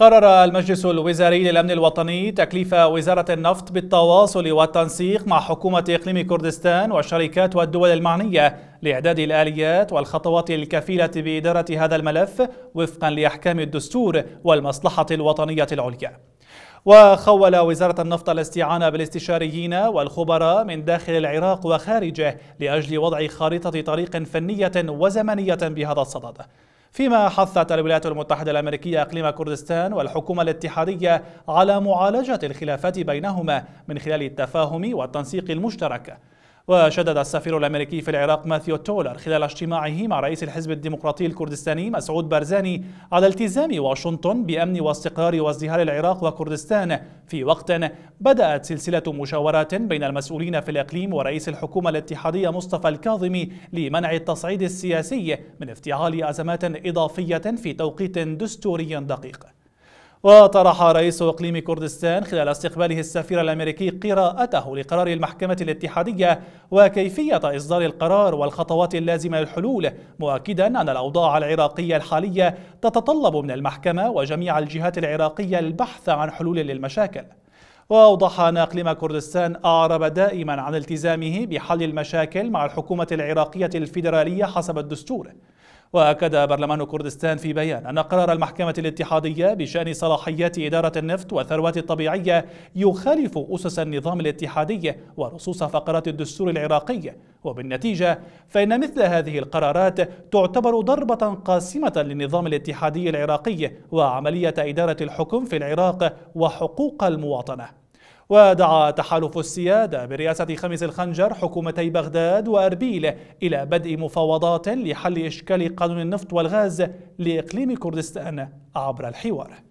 قرر المجلس الوزاري للأمن الوطني تكليف وزارة النفط بالتواصل والتنسيق مع حكومة إقليم كردستان والشركات والدول المعنية لإعداد الآليات والخطوات الكفيلة بإدارة هذا الملف وفقا لأحكام الدستور والمصلحة الوطنية العليا وخول وزارة النفط الاستعانة بالاستشاريين والخبراء من داخل العراق وخارجه لأجل وضع خارطة طريق فنية وزمنية بهذا الصدد فيما حثت الولايات المتحدة الأمريكية إقليم كردستان والحكومة الاتحادية على معالجة الخلافات بينهما من خلال التفاهم والتنسيق المشترك وشدد السفير الأمريكي في العراق ماثيو تولر خلال اجتماعه مع رئيس الحزب الديمقراطي الكردستاني مسعود بارزاني على التزام واشنطن بأمن واستقرار وازدهار العراق وكردستان في وقت بدأت سلسلة مشاورات بين المسؤولين في الإقليم ورئيس الحكومة الاتحادية مصطفى الكاظمي لمنع التصعيد السياسي من افتعال أزمات إضافية في توقيت دستوري دقيق وطرح رئيس إقليم كردستان خلال استقباله السفير الأمريكي قراءته لقرار المحكمة الاتحادية وكيفية إصدار القرار والخطوات اللازمة للحلول مؤكدا أن الأوضاع العراقية الحالية تتطلب من المحكمة وجميع الجهات العراقية البحث عن حلول للمشاكل وأوضح أن إقليم كردستان أعرب دائما عن التزامه بحل المشاكل مع الحكومة العراقية الفيدرالية حسب الدستور وأكد برلمان كردستان في بيان أن قرار المحكمة الاتحادية بشأن صلاحيات إدارة النفط والثروات الطبيعية يخالف أسس النظام الاتحادي ونصوص فقرات الدستور العراقي وبالنتيجة فإن مثل هذه القرارات تعتبر ضربة قاسمة للنظام الاتحادي العراقي وعملية إدارة الحكم في العراق وحقوق المواطنة ودعا تحالف السيادة برئاسة خميس الخنجر حكومتي بغداد وأربيل إلى بدء مفاوضات لحل إشكال قانون النفط والغاز لإقليم كردستان عبر الحوار